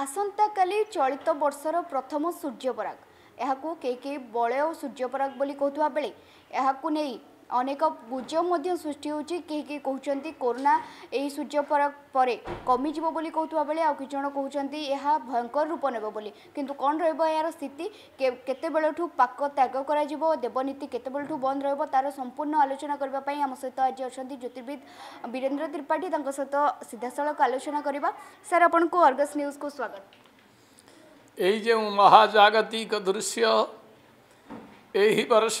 ଆସନ୍ତାକାଲି ଚଳିତ ବର୍ଷର ପ୍ରଥମ ସୂର୍ଯ୍ୟପରାଗ ଏହାକୁ କେହି କେହି ବଳୟ ସୂର୍ଯ୍ୟପରାଗ ବୋଲି କହୁଥିବା ବେଳେ ଏହାକୁ ନେଇ ଅନେକ ଗୁଜବ ମଧ୍ୟ ସୃଷ୍ଟି ହେଉଛି କେହି କେହି କହୁଛନ୍ତି କରୋନା ଏହି ସୂର୍ଯ୍ୟ ପରେ କମିଯିବ ବୋଲି କହୁଥିବା ବେଳେ ଆଉ କିଛି ଜଣ କହୁଛନ୍ତି ଏହା ଭୟଙ୍କର ରୂପ ନେବ ବୋଲି କିନ୍ତୁ କ'ଣ ରହିବ ଏହାର ସ୍ଥିତି କେତେବେଳଠୁ ପାକ ତ୍ୟାଗ କରାଯିବ ଦେବନୀତି କେତେବେଳଠୁ ବନ୍ଦ ରହିବ ତା'ର ସମ୍ପୂର୍ଣ୍ଣ ଆଲୋଚନା କରିବା ପାଇଁ ଆମ ସହିତ ଆଜି ଅଛନ୍ତି ଜ୍ୟୋତିର୍ବିଦ୍ ବୀରେନ୍ଦ୍ର ତ୍ରିପାଠୀ ତାଙ୍କ ସହିତ ସିଧାସଳଖ ଆଲୋଚନା କରିବା ସାର୍ ଆପଣଙ୍କୁ ଅର୍ଗସ୍ ନ୍ୟୁଜ୍କୁ ସ୍ୱାଗତ ଏଇ ଯେଉଁ ମହାଜାଗତିକ ଦୃଶ୍ୟ ଏହି ବର୍ଷ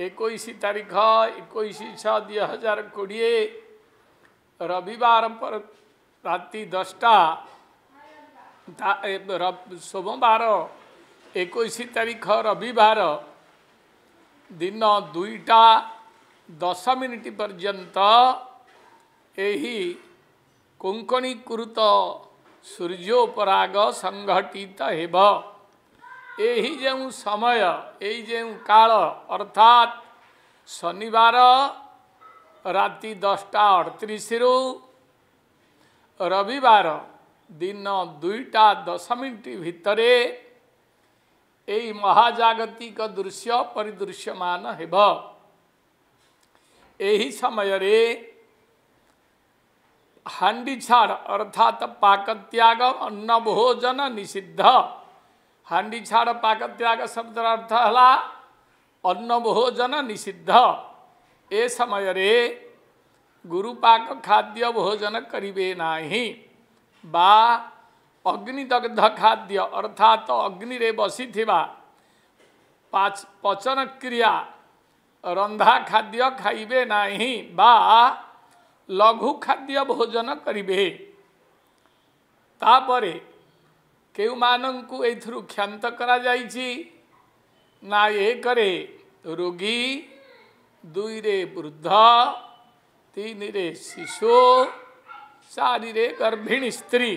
ଏକୋଇଶ ତାରିଖ ଏକୋଇଶ ଛଅ ଦୁଇ ହଜାର କୋଡ଼ିଏ ରବିବାର ରାତି ଦଶଟା ସୋମବାର ଏକୋଇଶ ତାରିଖ ରବିବାର ଦିନ ଦୁଇଟା ଦଶ ମିନିଟ୍ ପର୍ଯ୍ୟନ୍ତ ଏହି କୋଙ୍କଣୀକୃତ ସୂର୍ଯ୍ୟୋପରାଗ ସଂଘଟିତ ହେବ ଏହି ଯେଉଁ ସମୟ ଏହି ଯେଉଁ କାଳ ଅର୍ଥାତ୍ ଶନିବାର ରାତି ଦଶଟା ଅଠତିରିଶରୁ ରବିବାର ଦିନ ଦୁଇଟା ଦଶ ମିନିଟ୍ ଭିତରେ ଏହି ମହାଜାଗତିକ ଦୃଶ୍ୟ ପରିଦୃଶ୍ୟମାନ ହେବ ଏହି ସମୟରେ ହାଣ୍ଡି ଛାଡ଼ ଅର୍ଥାତ୍ ପାକତ୍ୟାଗ ଅନ୍ନ ଭୋଜନ ନିଷିଦ୍ଧ हांडी छाड़ पाक त्याग शब्द अर्थ है अन्न भोजन निषिद्ध ए समय रे गुरुपाक खाद्य भोजन करे ना बा অগ্নিদগ্ধ খাদ্য অর্থাৎ অগ্নিরে বসিথিবা পাচ পচন ক্রিয়া রন্ধা খাদ্য খাইবে নাহি বা লঘু খাদ্য ভোজন করিবে তাপরে କେଉଁମାନଙ୍କୁ ଏଥିରୁ କ୍ଷାନ୍ତ କରାଯାଇଛି ନା ଏକରେ ରୋଗୀ ଦୁଇରେ ବୃଦ୍ଧ ତିନିରେ ଶିଶୁ ଚାରିରେ ଗର୍ଭିଣୀ ସ୍ତ୍ରୀ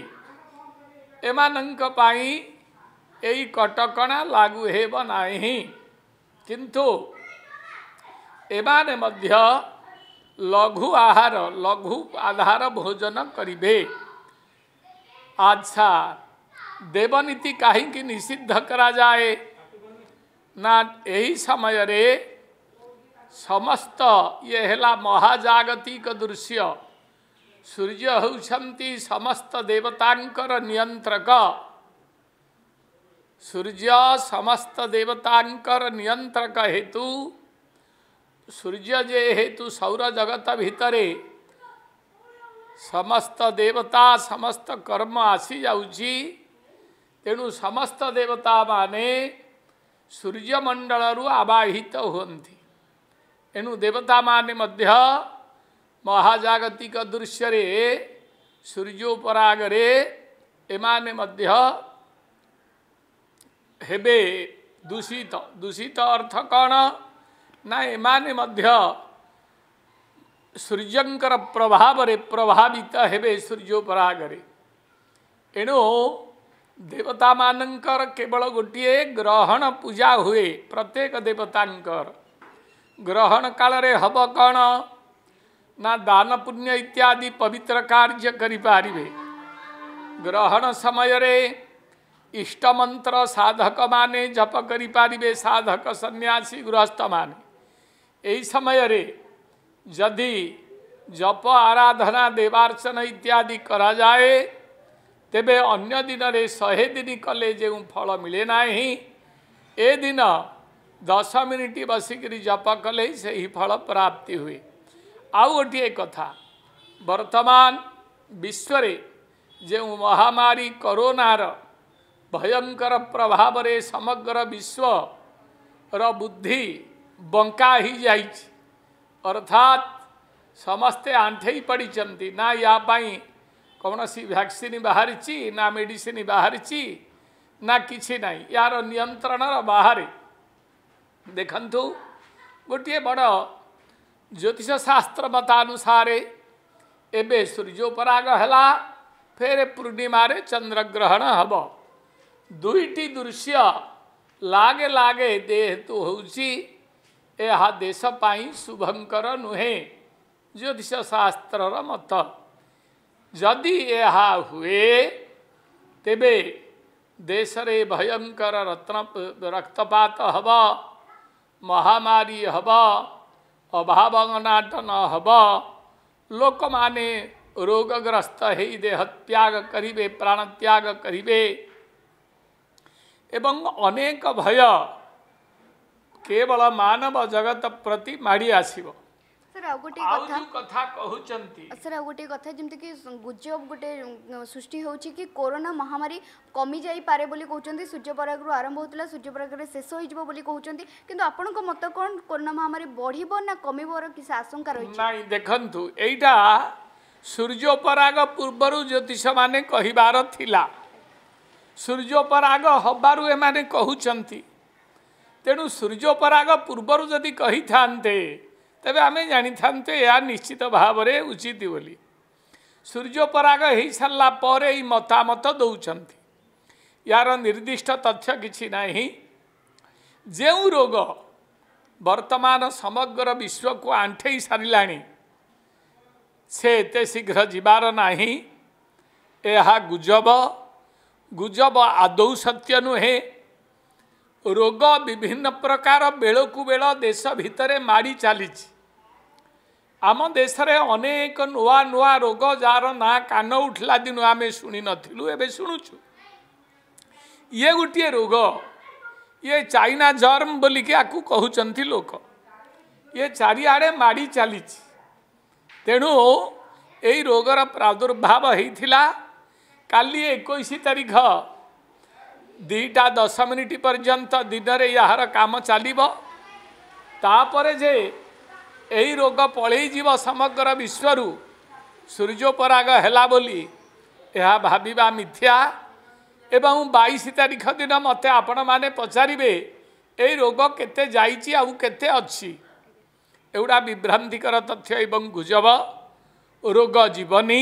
ଏମାନଙ୍କ ପାଇଁ ଏଇ କଟକଣା ଲାଗୁ ହେବ ନାହିଁ କିନ୍ତୁ ଏମାନେ ମଧ୍ୟ ଲଘୁ ଆହାର ଲଘୁ ଆଧାର ଭୋଜନ କରିବେ ଆଚ୍ଛା देवनीति कहीं की निषिद्ध करा जाए ना यही समय रे समस्त ये है महाजागतिक दृश्य सूर्य होती समस्त देवतांकर नियंत्रक सूर्य समस्त देवतांकर नियंत्रक हेतु सूर्य जे हेतु सौर जगत भितरे समस्त देवता समस्त कर्म आसी जाऊँगी એનો સમસ્ત દેવતાબાને સૂર્ય મંડળરૂ આબાહિત હોંતી એનો દેવતામાની મધ્ય મહા જગતિક દૃશ્ય રે સૂર્યો પરાગ રે એમાને મધ્ય હેબે દુશિત દુશિત અર્થકાણ નયમાને મધ્ય સૂર્યંકર પ્રભાવ રે પ્રભાવિત હેબે સૂર્યો પરાગ રે એનો देवता मानकर केवल गोटे ग्रहण पूजा हुए प्रत्येक देवतांकर ग्रहण कालरे हब कण ना दान पुण्य इत्यादि पवित्र कार्य करें ग्रहण समय रे इष्ट मंत्र साधक माने जप करें साधक सन्यासी गृहस्थ माने यही समय रे यदि जप आराधना देवार्चना इत्यादि करा जाए ତେବେ ଅନ୍ୟ ଦିନରେ ଶହେ ଦିନ କଲେ ଯେଉଁ ଫଳ ମିଳେ ନାହିଁ ଏ ଦିନ ଦଶ ମିନିଟ୍ ବସିକରି ଜପ କଲେ ସେହି ଫଳ ପ୍ରାପ୍ତି ହୁଏ ଆଉ ଗୋଟିଏ କଥା ବର୍ତ୍ତମାନ ବିଶ୍ୱରେ ଯେଉଁ ମହାମାରୀ କରୋନାର ଭୟଙ୍କର ପ୍ରଭାବରେ ସମଗ୍ର ବିଶ୍ୱର ବୁଦ୍ଧି ବଙ୍କା ହୋଇଯାଇଛି ଅର୍ଥାତ୍ ସମସ୍ତେ ଆଣ୍ଠେଇ ପଡ଼ିଛନ୍ତି ନା ୟା ପାଇଁ କୌଣସି ଭ୍ୟାକ୍ସିନ୍ ବାହାରିଛି ନା ମେଡ଼ିସିନ୍ ବାହାରିଛି ନା କିଛି ନାହିଁ ଏହାର ନିୟନ୍ତ୍ରଣର ବାହାରେ ଦେଖନ୍ତୁ ଗୋଟିଏ ବଡ଼ ଜ୍ୟୋତିଷ ଶାସ୍ତ୍ର ମତାନୁସାରେ ଏବେ ସୂର୍ଯ୍ୟୋପରାଗ ହେଲା ଫେରେ ପୂର୍ଣ୍ଣିମାରେ ଚନ୍ଦ୍ରଗ୍ରହଣ ହେବ ଦୁଇଟି ଦୃଶ୍ୟ ଲାଗେ ଲାଗେ ଯେହେତୁ ହେଉଛି ଏହା ଦେଶ ପାଇଁ ଶୁଭଙ୍କର ନୁହେଁ ଜ୍ୟୋତିଷ ଶାସ୍ତ୍ରର ମତ यदि यहाँ हुए तेबे देशरे भयंकर रत्न रक्तपात हब महामारी हब अभावनाटन हब लोक माने रोगग्रस्त है देह त्याग करिबे प्राण त्याग करिबे एवं अनेक भय केवल मानव जगत प्रति माड़ी आसब ଆଉ ଗୋଟେ କଥା କଥା କହୁଛନ୍ତି ସାର୍ ଆଉ ଗୋଟେ କଥା ଯେମିତିକି ଗୁଜବ ଗୋଟେ ସୃଷ୍ଟି ହେଉଛି କି କରୋନା ମହାମାରୀ କମି ଯାଇପାରେ ବୋଲି କହୁଛନ୍ତି ସୂର୍ଯ୍ୟପରାଗରୁ ଆରମ୍ଭ ହେଉଥିଲା ସୂର୍ଯ୍ୟପରାଗରେ ଶେଷ ହେଇଯିବ ବୋଲି କହୁଛନ୍ତି କିନ୍ତୁ ଆପଣଙ୍କ ମତ କ'ଣ କରୋନା ମହାମାରୀ ବଢ଼ିବ ନା କମିବାର କିଛି ଆଶଙ୍କା ରହିଛି ନାଇଁ ଦେଖନ୍ତୁ ଏଇଟା ସୂର୍ଯ୍ୟପରାଗ ପୂର୍ବରୁ ଜ୍ୟୋତିଷମାନେ କହିବାର ଥିଲା ସୂର୍ଯ୍ୟପରାଗ ହେବାରୁ ଏମାନେ କହୁଛନ୍ତି ତେଣୁ ସୂର୍ଯ୍ୟପରାଗ ପୂର୍ବରୁ ଯଦି କହିଥାନ୍ତେ ତେବେ ଆମେ ଜାଣିଥାନ୍ତୁ ଏହା ନିଶ୍ଚିତ ଭାବରେ ଉଚିତ ବୋଲି ସୂର୍ଯ୍ୟପରାଗ ହୋଇସାରିଲା ପରେ ଏଇ ମତାମତ ଦେଉଛନ୍ତି ଏହାର ନିର୍ଦ୍ଦିଷ୍ଟ ତଥ୍ୟ କିଛି ନାହିଁ ଯେଉଁ ରୋଗ ବର୍ତ୍ତମାନ ସମଗ୍ର ବିଶ୍ୱକୁ ଆଣ୍ଠେଇ ସାରିଲାଣି ସେ ଏତେ ଶୀଘ୍ର ଯିବାର ନାହିଁ ଏହା ଗୁଜବ ଗୁଜବ ଆଦୌ ସତ୍ୟ ନୁହେଁ ରୋଗ ବିଭିନ୍ନ ପ୍ରକାର ବେଳକୁ ବେଳ ଦେଶ ଭିତରେ ମାଡ଼ି ଚାଲିଛି ଆମ ଦେଶରେ ଅନେକ ନୂଆ ନୂଆ ରୋଗ ଯାହାର ନାଁ କାନ ଉଠିଲା ଦିନୁ ଆମେ ଶୁଣିନଥିଲୁ ଏବେ ଶୁଣୁଛୁ ଇଏ ଗୋଟିଏ ରୋଗ ଇଏ ଚାଇନା ଜର୍ମ ବୋଲିକି ଆକୁ କହୁଛନ୍ତି ଲୋକ ଇଏ ଚାରିଆଡ଼େ ମାଡ଼ି ଚାଲିଛି ତେଣୁ ଏଇ ରୋଗର ପ୍ରାଦୁର୍ଭାବ ହେଇଥିଲା କାଲି ଏକୋଇଶ ତାରିଖ ଦୁଇଟା ଦଶ ମିନିଟ୍ ପର୍ଯ୍ୟନ୍ତ ଦିନରେ ଏହାର କାମ ଚାଲିବ ତାପରେ ଯେ ଏହି ରୋଗ ପଳେଇଯିବ ସମଗ୍ର ବିଶ୍ୱରୁ ସୂର୍ଯ୍ୟୋପରାଗ ହେଲା ବୋଲି ଏହା ଭାବିବା ମିଥ୍ୟା ଏବଂ ବାଇଶ ତାରିଖ ଦିନ ମୋତେ ଆପଣମାନେ ପଚାରିବେ ଏଇ ରୋଗ କେତେ ଯାଇଛି ଆଉ କେତେ ଅଛି ଏଗୁଡ଼ା ବିଭ୍ରାନ୍ତିକର ତଥ୍ୟ ଏବଂ ଗୁଜବ ରୋଗ ଜୀବନୀ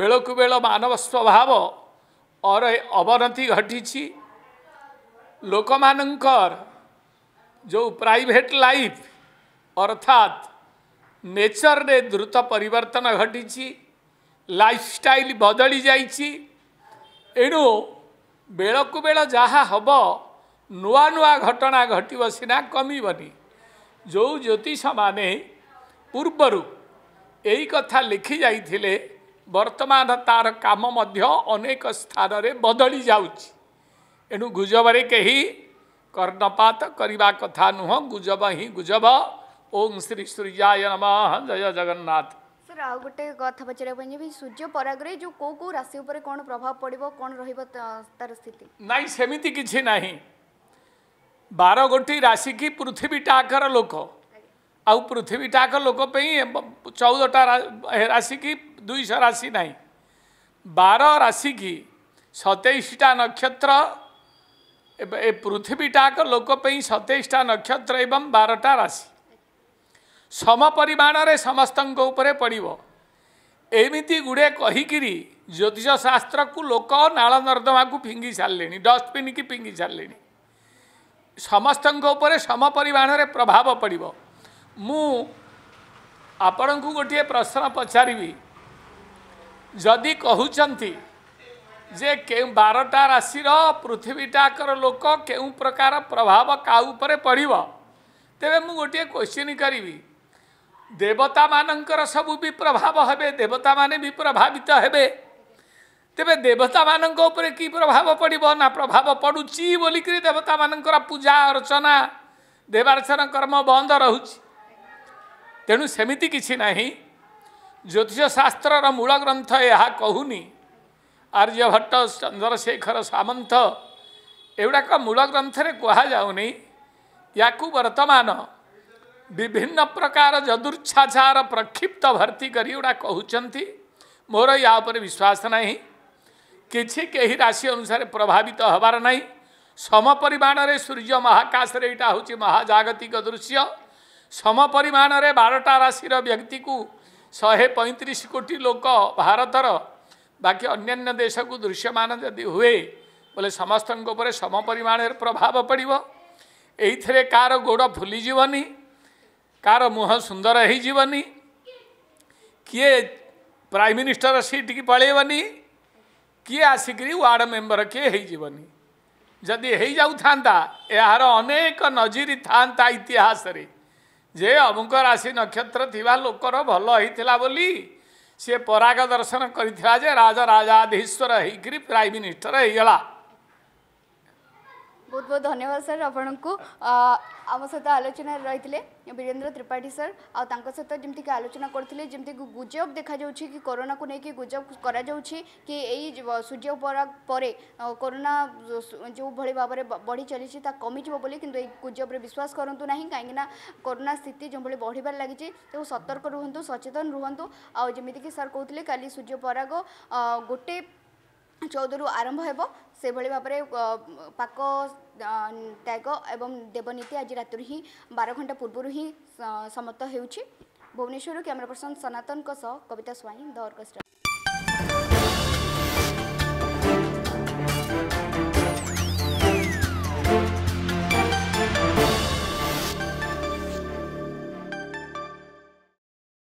ବେଳକୁ ବେଳ ମାନବ ସ୍ୱଭାବ ଅବନତି ଘଟିଛି ଲୋକମାନଙ୍କର ଯେଉଁ ପ୍ରାଇଭେଟ୍ ଲାଇଫ୍ ଅର୍ଥାତ୍ ନେଚରରେ ଦ୍ରୁତ ପରିବର୍ତ୍ତନ ଘଟିଛି ଲାଇଫ୍ ଷ୍ଟାଇଲ୍ ବଦଳି ଯାଇଛି ଏଣୁ ବେଳକୁ ବେଳ ଯାହା ହେବ ନୂଆ ନୂଆ ଘଟଣା ଘଟିବ ସିନା କମିବନି ଯେଉଁ ଜ୍ୟୋତିଷମାନେ ପୂର୍ବରୁ ଏଇ କଥା ଲେଖି ଯାଇଥିଲେ ବର୍ତ୍ତମାନ ତା'ର କାମ ମଧ୍ୟ ଅନେକ ସ୍ଥାନରେ ବଦଳି ଯାଉଛି ଏଣୁ ଗୁଜବରେ କେହି କର୍ଣ୍ଣପାତ କରିବା କଥା ନୁହଁ ଗୁଜବ ହିଁ ଗୁଜବ ଓଂ ଶ୍ରୀ ସୂର୍ଯ୍ୟ ନମଃ ଜୟ ଜଗନ୍ନାଥ ସାର୍ ଆଉ ଗୋଟେ କଥା ପଚାରିବା ପାଇଁ ଯିବି ସୂର୍ଯ୍ୟ ପରାଗରେ ଯେଉଁ କେଉଁ କେଉଁ ରାଶି ଉପରେ କ'ଣ ପ୍ରଭାବ ପଡ଼ିବ କ'ଣ ରହିବ ତାର ସ୍ଥିତି ନାଇଁ ସେମିତି କିଛି ନାହିଁ ବାର ଗୋଟି ରାଶିକି ପୃଥିବୀଟାକର ଲୋକ ଆଉ ପୃଥିବୀଟାକ ଲୋକ ପାଇଁ ଚଉଦଟା ରାଶିକି ଦୁଇଶହ ରାଶି ନାହିଁ ବାର ରାଶିକି ସତେଇଶଟା ନକ୍ଷତ୍ର ଏ ପୃଥିବୀଟାକ ଲୋକ ପାଇଁ ସତେଇଶଟା ନକ୍ଷତ୍ର ଏବଂ ବାରଟା ରାଶି ସମପରିମାଣରେ ସମସ୍ତଙ୍କ ଉପରେ ପଡ଼ିବ ଏମିତି ଗୁଡ଼େ କହିକିରି ଜ୍ୟୋତିଷ ଶାସ୍ତ୍ରକୁ ଲୋକ ନାଳ ନର୍ଦ୍ଦମାକୁ ଫିଙ୍ଗି ସାରିଲେଣି ଡଷ୍ଟବିନ୍ କି ଫିଙ୍ଗି ସାରିଲେଣି ସମସ୍ତଙ୍କ ଉପରେ ସମପରିମାଣରେ ପ୍ରଭାବ ପଡ଼ିବ ମୁଁ ଆପଣଙ୍କୁ ଗୋଟିଏ ପ୍ରଶ୍ନ ପଚାରିବି ଯଦି କହୁଛନ୍ତି ଯେ କେଉଁ ବାରଟା ରାଶିର ପୃଥିବୀଟାକର ଲୋକ କେଉଁ ପ୍ରକାର ପ୍ରଭାବ କାହା ଉପରେ ପଡ଼ିବ ତେବେ ମୁଁ ଗୋଟିଏ କ୍ୱେଶ୍ଚିନ୍ କରିବି ଦେବତାମାନଙ୍କର ସବୁ ବି ପ୍ରଭାବ ହେବେ ଦେବତାମାନେ ବି ପ୍ରଭାବିତ ହେବେ ତେବେ ଦେବତାମାନଙ୍କ ଉପରେ କି ପ୍ରଭାବ ପଡ଼ିବ ନା ପ୍ରଭାବ ପଡ଼ୁଛି ବୋଲିକିରି ଦେବତାମାନଙ୍କର ପୂଜା ଅର୍ଚ୍ଚନା ଦେବାର୍ଚ୍ଚନା କର୍ମ ବନ୍ଦ ରହୁଛି ତେଣୁ ସେମିତି କିଛି ନାହିଁ ଜ୍ୟୋତିଷ ଶାସ୍ତ୍ରର ମୂଳ ଗ୍ରନ୍ଥ ଏହା କହୁନି ଆର୍ଯ୍ୟଭଟ୍ଟ ଚନ୍ଦ୍ରଶେଖର ସାମନ୍ତ ଏଗୁଡ଼ାକ ମୂଳ ଗ୍ରନ୍ଥରେ କୁହାଯାଉନି ୟାକୁ ବର୍ତ୍ତମାନ विभिन्न प्रकार जदुच्छाचार प्रक्षिप्त भर्ती करी उड़ा भर्ति म यापर विश्वास नै कि केही अनुसार प्रभावित हबार नै समपरिमाण परिमाण सूर्य महाकाश र एटा हौ महाजागतिक दृश्य समपरिमाण परिमाण र बारटा राशि व्यक्तिको शे पैँतिस कोटी लोक भारत बाकी बाँकी देश को दृश्यमान जु बो सम परिमाण प्रभाव पर्व ए गोड फुलिजनी कार मुह सुंदर होवनी किए प्राइम मिनिस्टर सीट की पलैबनी किए आसिक वार्ड मेम्बर किए होवनी जदि हो जाता यार अनेक नजीर था इतिहास जे अमुक राशि नक्षत्र लोकर भल होता बोली सी पराग दर्शन करा जे राजराजाधीश्वर होकर प्राइम मिनिस्टर होगला ବହୁତ ବହୁତ ଧନ୍ୟବାଦ ସାର୍ ଆପଣଙ୍କୁ ଆମ ସହିତ ଆଲୋଚନାରେ ରହିଥିଲେ ବୀରେନ୍ଦ୍ର ତ୍ରିପାଠୀ ସାର୍ ଆଉ ତାଙ୍କ ସହିତ ଯେମିତିକି ଆଲୋଚନା କରିଥିଲେ ଯେମିତିକି ଗୁଜବ ଦେଖାଯାଉଛି କି କରୋନାକୁ ନେଇକି ଗୁଜବ କରାଯାଉଛି କି ଏଇ ସୂର୍ଯ୍ୟ ପରାଗ ପରେ କରୋନା ଯେଉଁଭଳି ଭାବରେ ବଢ଼ି ଚାଲିଛି ତାହା କମିଯିବ ବୋଲି କିନ୍ତୁ ଏଇ ଗୁଜବରେ ବିଶ୍ୱାସ କରନ୍ତୁ ନାହିଁ କାହିଁକିନା କରୋନା ସ୍ଥିତି ଯେଉଁଭଳି ବଢ଼ିବାରେ ଲାଗିଛି ତେଣୁ ସତର୍କ ରୁହନ୍ତୁ ସଚେତନ ରୁହନ୍ତୁ ଆଉ ଯେମିତିକି ସାର୍ କହୁଥିଲେ କାଲି ସୂର୍ଯ୍ୟ ପରାଗ ଗୋଟେ ଚଉଦରୁ ଆରମ୍ଭ ହେବ ସେଭଳି ଭାବରେ ପାକ ତ୍ୟାଗ ଏବଂ ଦେବନୀତି ଆଜି ରାତିରୁ ହିଁ ବାର ଘଣ୍ଟା ପୂର୍ବରୁ ହିଁ ସମାପ୍ତ ହେଉଛି ଭୁବନେଶ୍ୱରରୁ କ୍ୟାମେରା ପର୍ସନ୍ ସନାତନଙ୍କ ସହ କବିତା ସ୍ୱାଇଁ ଦ ଅର୍କେଷ୍ଟ୍ରା